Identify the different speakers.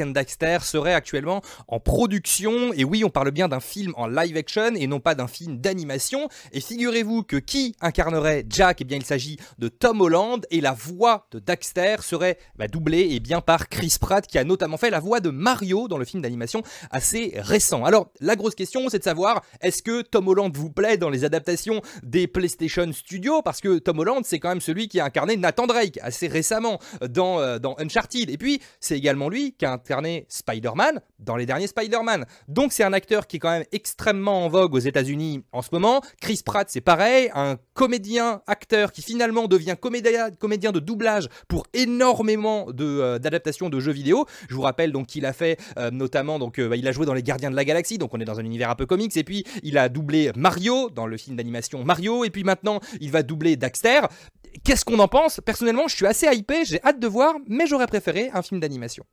Speaker 1: and Daxter serait actuellement en production. Et oui, on parle bien d'un film en live action et non pas d'un film d'animation. Et figurez-vous que qui incarnerait Jack et eh bien, il s'agit de Tom Holland et la voix de Daxter serait bah, doublée et eh bien par Chris Pratt qui a notamment fait la voix de Mario dans le film d'animation assez récent. Alors, la grosse question, c'est de savoir est-ce que Tom Holland vous plaît dans les adaptations des PlayStation Studios Parce que Tom Holland, c'est quand même celui qui a incarné Nathan Drake assez récemment dans, euh, dans Uncharted. Et puis, c'est également lui qui a incarné Spider-Man dans les derniers Spider-Man. Donc c'est un acteur qui est quand même extrêmement en vogue aux États-Unis en ce moment. Chris Pratt, c'est pareil, un comédien, acteur qui finalement devient comédien, de doublage pour énormément euh, d'adaptations de, de, jeux vidéo. Je vous rappelle donc qu'il a fait euh, notamment, donc euh, bah, il a joué dans Les Gardiens de la Galaxie, donc on est dans un univers un peu comics, et puis il a doublé Mario dans le film d'animation Mario, et puis maintenant il va doubler Daxter. Qu'est-ce qu'on en pense Personnellement, je suis assez hypé, j'ai hâte de voir, mais j'aurais préféré un film d'animation.